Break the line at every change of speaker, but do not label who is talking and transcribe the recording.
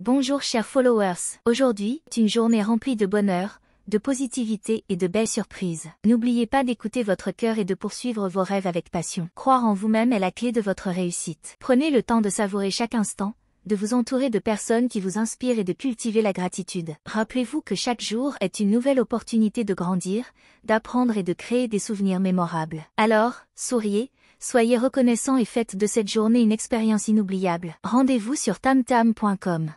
Bonjour chers followers, aujourd'hui, est une journée remplie de bonheur, de positivité et de belles surprises. N'oubliez pas d'écouter votre cœur et de poursuivre vos rêves avec passion. Croire en vous-même est la clé de votre réussite. Prenez le temps de savourer chaque instant, de vous entourer de personnes qui vous inspirent et de cultiver la gratitude. Rappelez-vous que chaque jour est une nouvelle opportunité de grandir, d'apprendre et de créer des souvenirs mémorables. Alors, souriez, soyez reconnaissants et faites de cette journée une expérience inoubliable. Rendez-vous sur tamtam.com.